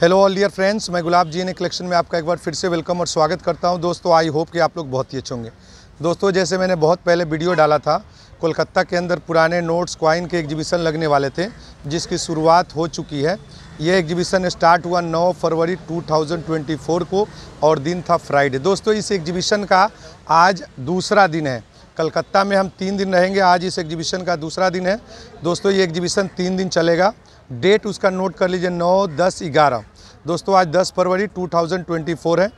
Hello all dear friends मैं गुलाब जी ने collection में आपका एक बार फिर से वेलकम और स्वागत करता हूं दोस्तों आई होप कि आप लोग बहुत ही अच्छे होंगे दोस्तों जैसे मैंने बहुत पहले वीडियो डाला था कोलकाता के अंदर पुराने नोट्स क्वाइन के एग्जीबिशन लगने वाले थे जिसकी शुरुआत हो चुकी है ये एग्जीबिशन स्टार्ट हुआ नौ फरवरी टू को और दिन था फ्राइडे दोस्तों इस एग्जीबिशन का आज दूसरा दिन है कलकत्ता में हम तीन दिन रहेंगे आज इस एग्जीबिशन का दूसरा दिन है दोस्तों ये एग्जीबिशन तीन दिन चलेगा डेट उसका नोट कर लीजिए नौ दस ग्यारह दोस्तों आज 10 फरवरी 2024 है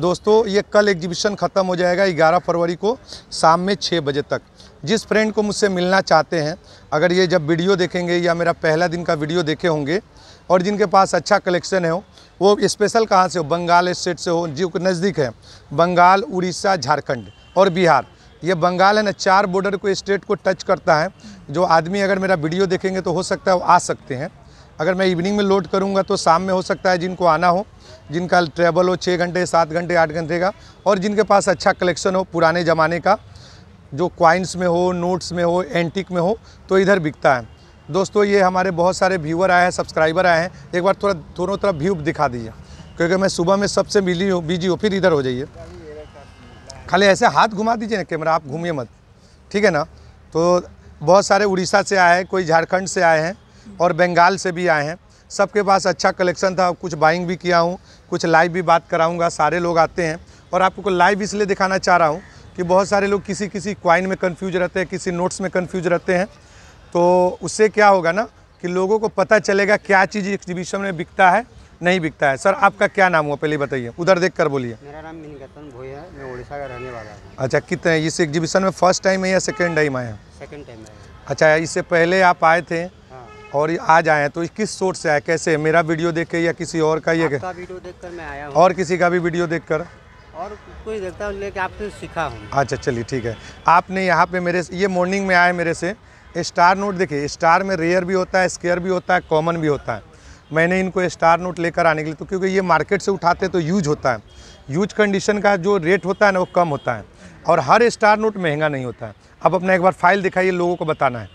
दोस्तों ये कल एग्जीबिशन ख़त्म हो जाएगा 11 फरवरी को शाम में 6 बजे तक जिस फ्रेंड को मुझसे मिलना चाहते हैं अगर ये जब वीडियो देखेंगे या मेरा पहला दिन का वीडियो देखे होंगे और जिनके पास अच्छा कलेक्शन है वो स्पेशल कहाँ से हो बंगाल स्टेट से हो जो नज़दीक है बंगाल उड़ीसा झारखंड और बिहार ये बंगाल है ना चार बॉर्डर को स्टेट को टच करता है जो आदमी अगर मेरा वीडियो देखेंगे तो हो सकता है वो आ सकते हैं अगर मैं इवनिंग में लोड करूँगा तो शाम में हो सकता है जिनको आना हो जिनका ट्रेवल हो छः घंटे सात घंटे आठ घंटे का और जिनके पास अच्छा कलेक्शन हो पुराने ज़माने का जो क्वाइंस में हो नोट्स में हो एंटिक में हो तो इधर बिकता है दोस्तों ये हमारे बहुत सारे व्यूअर आए हैं सब्सक्राइबर आए हैं एक बार थोड़ा दोनों तरफ व्यू दिखा दीजिए क्योंकि मैं सुबह में सबसे मिली हूँ बिजी हूँ फिर इधर हो जाइए खाली ऐसे हाथ घुमा दीजिए ना कैमरा आप घूमिए मत ठीक है ना तो बहुत सारे उड़ीसा से आए हैं कोई झारखंड से आए हैं और बंगाल से भी आए हैं सबके पास अच्छा कलेक्शन था कुछ बाइंग भी किया हूँ कुछ लाइव भी बात कराऊँगा सारे लोग आते हैं और आपको लाइव इसलिए दिखाना चाह रहा हूँ कि बहुत सारे लोग किसी किसी क्वाइन में कन्फ्यूज रहते हैं किसी नोट्स में कन्फ्यूज रहते हैं तो उससे क्या होगा ना कि लोगों को पता चलेगा क्या चीज़ एग्जीबिशन में बिकता है नहीं बिकता है सर आपका क्या नाम हुआ पहले बताइए उधर देख कर बोलिए मेरा नाम मिनकतन भोई है मैं उड़ीसा का रहने वाला हूँ अच्छा कितने इस एग्जीबिशन में फर्स्ट टाइम है या सेकेंड टाइम हैं सेकेंड टाइम आया अच्छा इससे पहले आप आए थे और आज आए तो किस सोर्स से आए कैसे मेरा वीडियो देख के या किसी और का ये वीडियो देखकर मैं आया और किसी का भी वीडियो देख कर और कोई देखता हूँ लेकिन आपसे सीखा हूँ अच्छा चलिए ठीक है आपने यहाँ पे मेरे ये मॉर्निंग में आए मेरे से स्टार नोट देखिए स्टार में रेयर भी होता है स्केयर भी होता है कॉमन भी होता है मैंने इनको स्टार नोट लेकर आने के लिए तो क्योंकि ये मार्केट से उठाते तो यूज होता है यूज कंडीशन का जो रेट होता है ना वो कम होता है और हर स्टार नोट महंगा नहीं होता है अब अपना एक बार फाइल दिखाइए लोगों को बताना है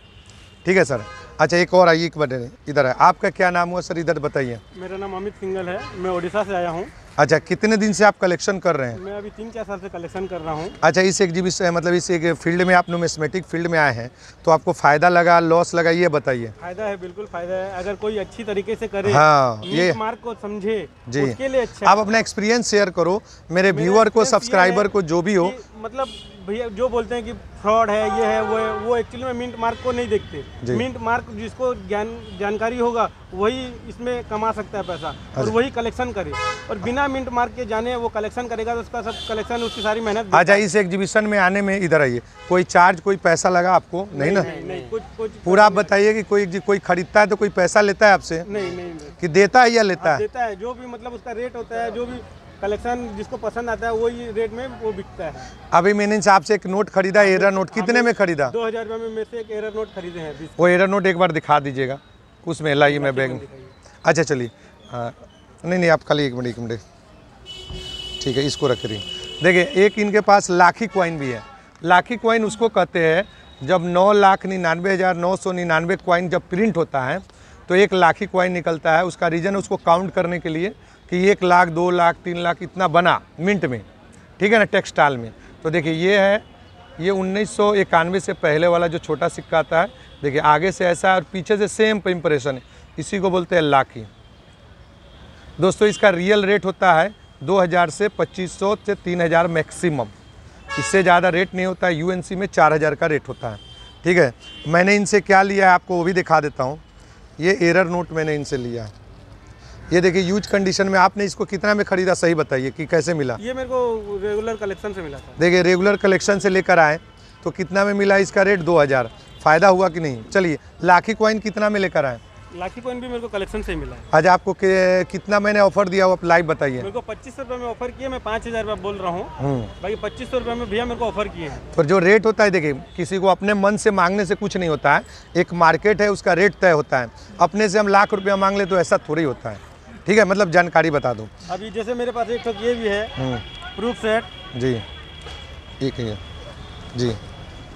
ठीक है सर अच्छा एक और आइए एक बने इधर है आपका क्या नाम हुआ सर इधर बताइए मेरा नाम अमित सिंगल है मैं ओडिशा से आया हूँ अच्छा कितने दिन से आप कलेक्शन कर रहे हैं मैं अभी तीन चार साल से कलेक्शन कर रहा हूँ अच्छा इस एग्जीबिशन मतलब इस एक फील्ड में आप नोमेस्मेटिक फील्ड में आए हैं तो आपको फायदा लगा लॉस लगा ये बताइए फायदा है बिल्कुल फायदा है अगर कोई अच्छी तरीके से करे हाँ ये मार्क को समझे जी उसके लिए अच्छा आप अपना एक्सपीरियंस शेयर करो मेरे व्यूअर को सब्सक्राइबर को जो भी हो मतलब भैया जो बोलते हैं कि फ्रॉड है ये है वो है वो एक्चुअली में मिंट मार्क को नहीं देखते मिंट मार्क जिसको ज्ञान जानकारी होगा वही इसमें कमा सकता है पैसा और अच्छा। वही कलेक्शन करे और बिना मिंट मार्क के जाने वो कलेक्शन करेगा तो उसका सब कलेक्शन उसकी सारी मेहनत आ जाइए इस एग्जीबिशन में आने में इधर आइए कोई चार्ज कोई पैसा लगा आपको नहीं, ना नहीं, कुछ कुछ पूरा आप बताइए कि कोई कोई खरीदता है तो कोई पैसा लेता है आपसे नहीं नहीं कि देता है या लेता हाँ, है देता है जो भी मतलब उसका रेट होता है जो भी कलेक्शन जिसको पसंद आता है वही रेट में वो बिकता है अभी मैंने आपसे एक नोट खरीदा एरर हाँ, नोट तो कितने में खरीदा दो हज़ार रुपये में मेरे से एक एरर नोट खरीदे हैं वो एरर नोट एक बार दिखा दीजिएगा उसमें लाइए मैं बैग अच्छा चलिए हाँ, नहीं नहीं आप खाली एक मिनट एक मिनट ठीक है इसको रख रही देखिए एक इनके पास लाखी क्वाइन भी है लाखी क्वाइन उसको कहते हैं जब नौ लाख निन्यानवे हज़ार नौ सौ निन्यानवे क्वाइन जब प्रिंट होता है तो एक लाखी क्वाइन निकलता है उसका रीज़न उसको काउंट करने के लिए कि एक लाख दो लाख तीन लाख इतना बना मिनट में ठीक है ना टेक्सटाइल में तो देखिए ये है ये उन्नीस से पहले वाला जो छोटा सिक्का आता है देखिए आगे से ऐसा है और पीछे से सेम इम्प्रेशन है इसी को बोलते हैं लाखी दोस्तों इसका रियल रेट होता है 2000 से 2500 से 3000 मैक्सिमम इससे ज़्यादा रेट नहीं होता है यूएनसी में 4000 का रेट होता है ठीक है मैंने इनसे क्या लिया है आपको वो भी दिखा देता हूँ ये एरर नोट मैंने इनसे लिया है ये देखिए यूज कंडीशन में आपने इसको कितना में खरीदा सही बताइए कि कैसे मिला ये मेरे को रेगुलर कलेक्शन से मिला था देखिए रेगुलर कलेक्शन से लेकर आए तो कितना में मिला इसका रेट दो हज़ार फ़ायदा हुआ कि नहीं चलिए लाखी कॉइन कितना में लेकर आए लाखी कॉइन भी मेरे को कलेक्शन से मिला है आज आपको कितना मैंने ऑफर दिया वो आप लाइव बताइए मेरे को पच्चीस रुपये में ऑफर किया मैं पाँच हज़ार बोल रहा हूँ हम्म। बाकी पच्चीस सौ रुपये में भैया मेरे को ऑफर किए हैं तो जो रेट होता है देखिए किसी को अपने मन से मांगने से कुछ नहीं होता है एक मार्केट है उसका रेट तय होता है अपने से हम लाख रुपया मांग ले तो ऐसा थोड़ी होता है ठीक है मतलब जानकारी बता दो अभी जैसे मेरे पास एक ये भी है प्रूफ हम्म। सेट जी एक है जी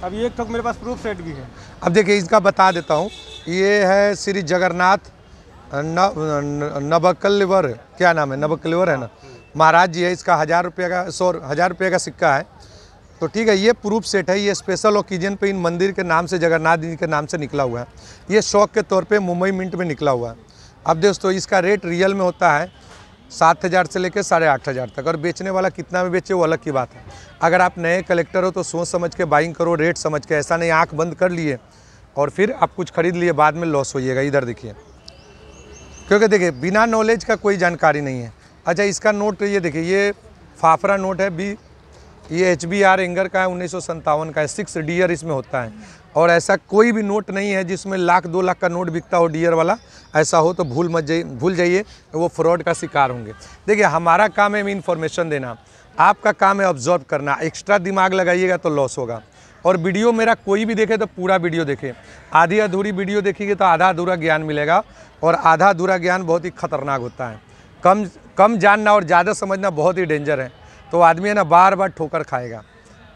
अब एक थोक मेरे पास प्रूफ सेट भी है अब देखिए इसका बता देता हूँ ये है श्री जगन्नाथ नबकलवर क्या नाम है नबकलवर है ना महाराज जी है इसका हज़ार रुपये का सौ हज़ार रुपये का सिक्का है तो ठीक है ये प्रूफ सेट है ये स्पेशल ओकेजन पे इन मंदिर के नाम से जगन्नाथ जी के नाम से निकला हुआ है ये शौक के तौर पे मुंबई मिंट में निकला हुआ है अब दोस्तों इसका रेट रियल में होता है सात हज़ार से लेकर साढ़े आठ हज़ार तक और बेचने वाला कितना में बेचे वो अलग की बात है अगर आप नए कलेक्टर हो तो सोच समझ के बाइंग करो रेट समझ के ऐसा नहीं आँख बंद कर लिए और फिर आप कुछ खरीद लिए बाद में लॉस होइएगा इधर देखिए क्योंकि देखिए बिना नॉलेज का कोई जानकारी नहीं है अच्छा इसका नोट ये देखिए ये फाफरा नोट है बी ये एच बी आर एंगर का है उन्नीस का है सिक्स डियर इसमें होता है और ऐसा कोई भी नोट नहीं है जिसमें लाख दो लाख का नोट बिकता हो डियर वाला ऐसा हो तो भूल मत जाइए भूल जाइए वो फ्रॉड का शिकार होंगे देखिए हमारा काम है इन्फॉर्मेशन देना आपका काम है ऑब्जॉर्व करना एक्स्ट्रा दिमाग लगाइएगा तो लॉस होगा और वीडियो मेरा कोई भी देखे तो पूरा वीडियो देखे आधी अधूरी वीडियो देखेंगे तो आधा अधूरा ज्ञान मिलेगा और आधा अधूरा ज्ञान बहुत ही खतरनाक होता है कम कम जानना और ज़्यादा समझना बहुत ही डेंजर है तो आदमी है ना बार बार ठोकर खाएगा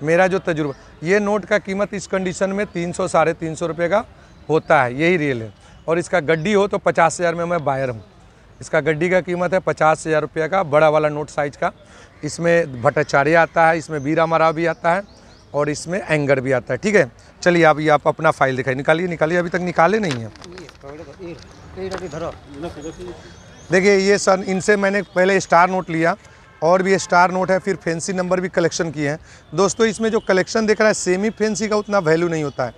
मेरा जो तजुर्बा ये नोट का कीमत इस कंडीशन में तीन सौ साढ़े तीन सौ रुपये का होता है यही रियल है और इसका गड्डी हो तो पचास हज़ार में मैं बायर हूँ इसका गड्डी का कीमत है पचास हज़ार रुपये का बड़ा वाला नोट साइज का इसमें भट्टाचार्य आता है इसमें बीरा मारा भी आता है और इसमें एंगर भी आता है ठीक है चलिए अभी आप अपना फाइल दिखाइए निकालिए निकालिए अभी तक निकाले नहीं है देखिए ये सर इनसे मैंने पहले स्टार नोट लिया और भी स्टार नोट है फिर फैंसी नंबर भी कलेक्शन किए हैं दोस्तों इसमें जो कलेक्शन देख रहा है सेमी फैंसी का उतना वैल्यू नहीं होता है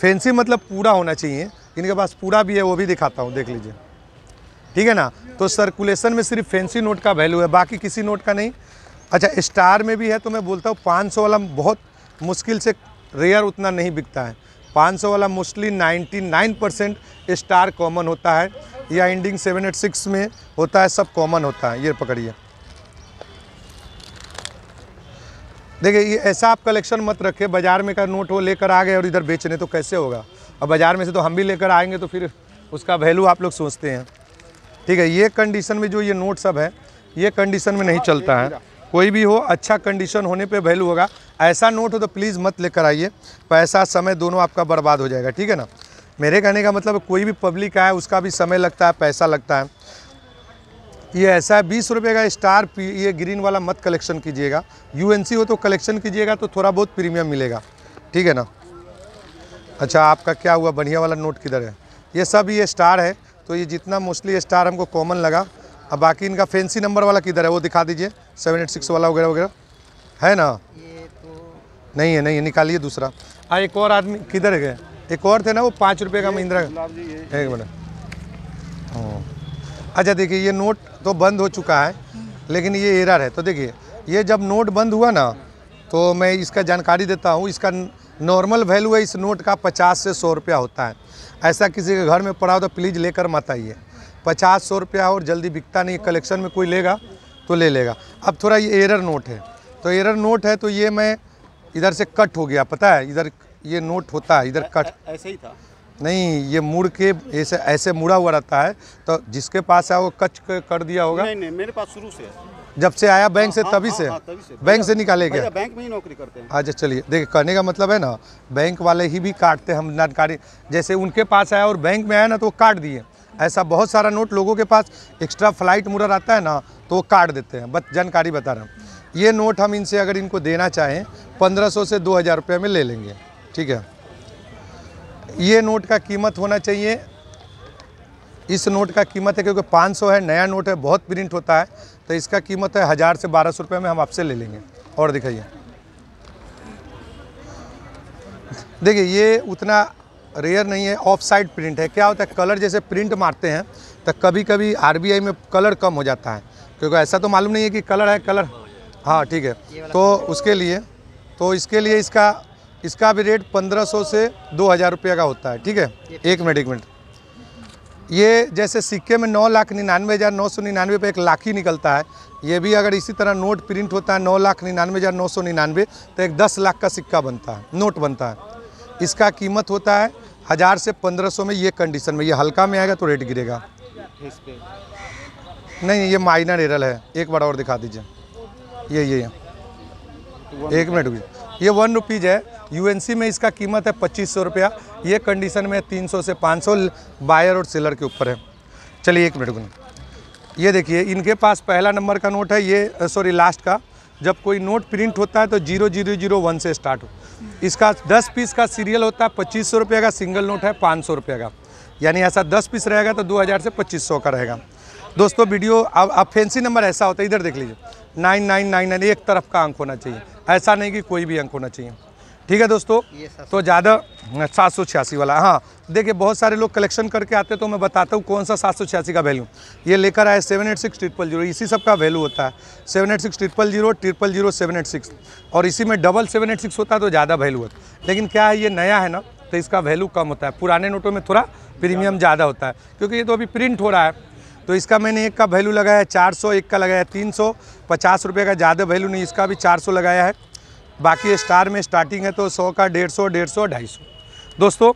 फैंसी मतलब पूरा होना चाहिए इनके पास पूरा भी है वो भी दिखाता हूँ देख लीजिए ठीक है ना तो सर्कुलेशन में सिर्फ फैंसी नोट का वैल्यू है बाकी किसी नोट का नहीं अच्छा स्टार में भी है तो मैं बोलता हूँ पाँच वाला बहुत मुश्किल से रेयर उतना नहीं बिकता है 500 वाला मोस्टली 99 परसेंट स्टार कॉमन होता है या एंडिंग 786 में होता है सब कॉमन होता है ये पकड़िए देखिए ये ऐसा आप कलेक्शन मत रखें बाज़ार में का नोट वो लेकर आ गए और इधर बेचने तो कैसे होगा अब बाज़ार में से तो हम भी लेकर आएंगे तो फिर उसका वैल्यू आप लोग सोचते हैं ठीक है ये कंडीशन में जो ये नोट सब है ये कंडीशन में नहीं हाँ, चलता है कोई भी हो अच्छा कंडीशन होने पे वैल्यू होगा ऐसा नोट हो तो प्लीज़ मत लेकर आइए पैसा समय दोनों आपका बर्बाद हो जाएगा ठीक है ना मेरे कहने का मतलब कोई भी पब्लिक आए उसका भी समय लगता है पैसा लगता है ये ऐसा है बीस रुपये का स्टार ये ग्रीन वाला मत कलेक्शन कीजिएगा यूएनसी हो तो कलेक्शन कीजिएगा तो थोड़ा बहुत प्रीमियम मिलेगा ठीक है ना अच्छा आपका क्या हुआ बढ़िया वाला नोट किधर है ये सब ये स्टार है तो ये जितना मोस्टली स्टार हमको कॉमन लगा अब बाकी इनका फैंसी नंबर वाला किधर है वो दिखा दीजिए सेवन एट सिक्स वाला वगैरह वगैरह है ना ये तो नहीं है नहीं है निकालिए दूसरा हाँ एक और आदमी किधर गए एक और थे ना वो पाँच रुपये का महिंद्रा एक मिनट हाँ। अच्छा देखिए ये नोट तो बंद हो चुका है लेकिन ये एरर है तो देखिए ये जब नोट बंद हुआ ना तो मैं इसका जानकारी देता हूँ इसका नॉर्मल वैल्यू है इस नोट का पचास से सौ रुपया होता है ऐसा किसी के घर में पड़ा हो तो प्लीज़ लेकर मत आइए पचास सौ रुपया और जल्दी बिकता नहीं कलेक्शन में कोई लेगा तो ले लेगा अब थोड़ा ये एरर नोट है तो एरर नोट है तो ये मैं इधर से कट हो गया पता है इधर ये नोट होता है इधर कट ऐसे ही था नहीं ये मुड़ के ऐसे ऐसे मुड़ा हुआ रहता है तो जिसके पास है वो कच कर दिया होगा नहीं नहीं मेरे पास शुरू से जब से आया बैंक से हाँ, हाँ, हाँ, तभी से बैंक से निकाले गया बैंक में ही नौकरी करते हैं अच्छा चलिए देखिए कहने का मतलब है ना बैंक वाले ही भी काटते हम जानकारी जैसे उनके पास आया और बैंक में आया ना तो वो काट दिए ऐसा बहुत सारा नोट लोगों के पास एक्स्ट्रा फ्लाइट मुड़ा रहता है ना तो वो काट देते हैं बस जानकारी बता रहा हूँ ये नोट हम इनसे अगर इनको देना चाहें पंद्रह सौ से दो हज़ार रुपये में ले लेंगे ठीक है ये नोट का कीमत होना चाहिए इस नोट का कीमत है क्योंकि 500 है नया नोट है बहुत प्रिंट होता है तो इसका कीमत है हज़ार से बारह सौ में हम आपसे ले लेंगे और दिखाइए देखिए ये उतना रेयर नहीं है ऑफ साइड प्रिंट है क्या होता है कलर जैसे प्रिंट मारते हैं तो कभी कभी आरबीआई में कलर कम हो जाता है क्योंकि ऐसा तो मालूम नहीं है कि कलर है कलर हाँ ठीक है तो उसके लिए तो इसके लिए इसका इसका भी रेट 1500 से 2000 रुपये का होता है ठीक है एक मिनट एक मिनट ये जैसे सिक्के में नौ लाख निन्यानवे हज़ार नौ सौ निन्यानवे पर एक लाख ही निकलता है ये भी अगर इसी तरह नोट प्रिंट होता है नौ लाख निन्यानवे हज़ार नौ सौ निन्यानवे तो एक दस लाख का सिक्का बनता है नोट बनता है इसका कीमत होता है हज़ार से पंद्रह सौ में ये कंडीशन में ये हल्का में आएगा तो रेट गिरेगा नहीं ये माइनर एरल है एक बार और दिखा दीजिए ये, ये। तो एक मिनट ये वन रुपीज़ है यूएनसी में इसका कीमत है पच्चीस सौ रुपया ये कंडीशन में तीन सौ से पाँच सौ बायर और सेलर के ऊपर है चलिए एक मिनट गुन ये देखिए इनके पास पहला नंबर का नोट है ये सॉरी लास्ट का जब कोई नोट प्रिंट होता है तो जीरो जीरो जीरो वन से स्टार्ट हो इसका दस पीस का सीरियल होता है पच्चीस सौ रुपये का सिंगल नोट है पाँच सौ रुपये का यानी ऐसा दस पीस रहेगा तो दो हज़ार से पच्चीस सौ का रहेगा दोस्तों वीडियो अब अब फैंसी नंबर ऐसा होता है इधर देख लीजिए नाइन नाइन नाइन नाइन एक तरफ का अंक होना चाहिए ऐसा नहीं कि कोई भी अंक होना चाहिए ठीक है दोस्तों तो ज़्यादा हम्म, सात सौ छियासी वाला हाँ देखिए बहुत सारे लोग कलेक्शन करके आते तो मैं बताता हूँ कौन सा सात सौ छियासी का वैल्यू ये लेकर आए seven eight six triple zero इसी सब का वैल्यू होता है seven eight six triple zero triple zero seven eight six और इसी में डबल सेवन एट सिक्स होता है तो ज़्यादा वैल्यू होता है लेकिन क्या है ये नया है ना तो इसका वैल्यू कम होता है पुराने नोटों में थोड़ा प्रीमियम ज़्यादा होता है क्योंकि ये तो अभी प्रिंट हो रहा है तो इसका मैंने एक का वैल्यू लगाया है चार सौ एक का लगाया है तीन सौ पचास रुपये का ज़्यादा वैल्यू नहीं इसका भी चार सौ लगाया है बाकी स्टार में स्टार्टिंग है तो सौ का डेढ़ सौ डेढ़ सौ ढाई सौ दोस्तों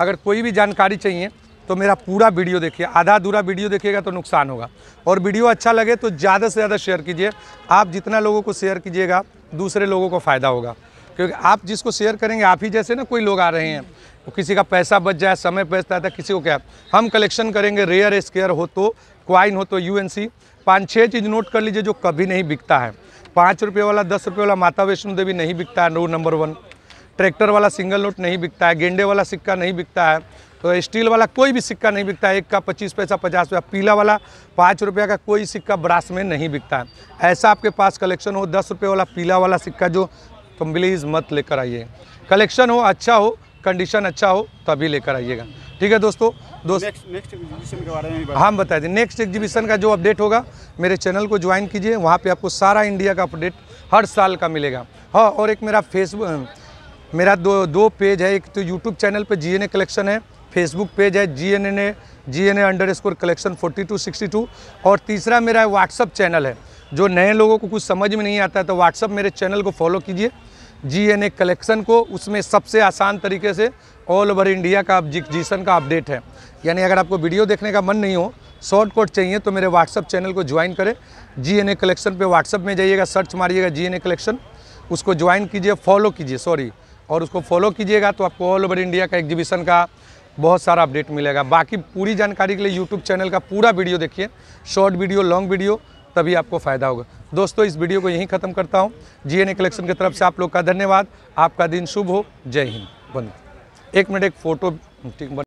अगर कोई भी जानकारी चाहिए तो मेरा पूरा वीडियो देखिए आधा अधूरा वीडियो देखिएगा तो नुकसान होगा और वीडियो अच्छा लगे तो ज़्यादा से ज़्यादा शेयर कीजिए आप जितना लोगों को शेयर कीजिएगा दूसरे लोगों को फ़ायदा होगा क्योंकि आप जिसको शेयर करेंगे आप ही जैसे ना कोई लोग आ रहे हैं तो किसी का पैसा बच जाए समय बचता है तो किसी को क्या हम कलेक्शन करेंगे रेयर स्केयर हो तो क्वाइन हो तो यू एन सी पाँच छः चीज़ नोट कर लीजिए जो कभी नहीं बिकता है पाँच रुपये वाला दस रुपये वाला माता वैष्णो देवी नहीं बिकता है नो नंबर वन ट्रैक्टर वाला सिंगल नोट नहीं बिकता है गेंडे वाला सिक्का नहीं बिकता है तो स्टील वाला कोई भी सिक्का नहीं बिकता है एक का पच्चीस पैसा पचास रुपया पीला वाला पाँच रुपया का कोई सिक्का ब्रास में नहीं बिकता है ऐसा आपके पास कलेक्शन हो दस रुपये वाला पीला वाला सिक्का जो तो प्लीज़ मत लेकर आइए कलेक्शन हो अच्छा हो कंडीशन अच्छा हो तभी लेकर आइएगा ठीक है दोस्तों दोस्त नेक्स्ट एग्जीबिशन के बारे में हाँ, हम बता दें नेक्स्ट एग्जीबिशन का जो अपडेट होगा मेरे चैनल को ज्वाइन कीजिए वहाँ पे आपको सारा इंडिया का अपडेट हर साल का मिलेगा हाँ और एक मेरा फेसबुक मेरा दो दो पेज है एक तो यूट्यूब चैनल पर जी कलेक्शन है फेसबुक पेज है G N N A G N A underscore collection forty two sixty two और तीसरा मेरा व्हाट्सअप चैनल है जो नए लोगों को कुछ समझ में नहीं आता है तो व्हाट्सअप मेरे चैनल को फॉलो कीजिए जीएनए कलेक्शन को उसमें सबसे आसान तरीके से ऑल ओवर इंडिया का एग्जीक्यूशन का अपडेट है यानी अगर आपको वीडियो देखने का मन नहीं हो शॉर्ट कोड चाहिए तो मेरे व्हाट्सअप चैनल को ज्वाइन करें जीएनए कलेक्शन पे व्हाट्सअप में जाइएगा सर्च मारिएगा जीएनए कलेक्शन उसको ज्वाइन कीजिए फॉलो कीजिए सॉरी और उसको फॉलो कीजिएगा तो आपको ऑल ओवर इंडिया का एग्जीबिशन का बहुत सारा अपडेट मिलेगा बाकी पूरी जानकारी के लिए यूट्यूब चैनल का पूरा वीडियो देखिए शॉर्ट वीडियो लॉन्ग वीडियो तभी आपको फ़ायदा होगा दोस्तों इस वीडियो को यहीं ख़त्म करता हूँ जी कलेक्शन की तरफ से आप लोग का धन्यवाद आपका दिन शुभ हो जय हिंद बंद एक मिनट एक फ़ोटो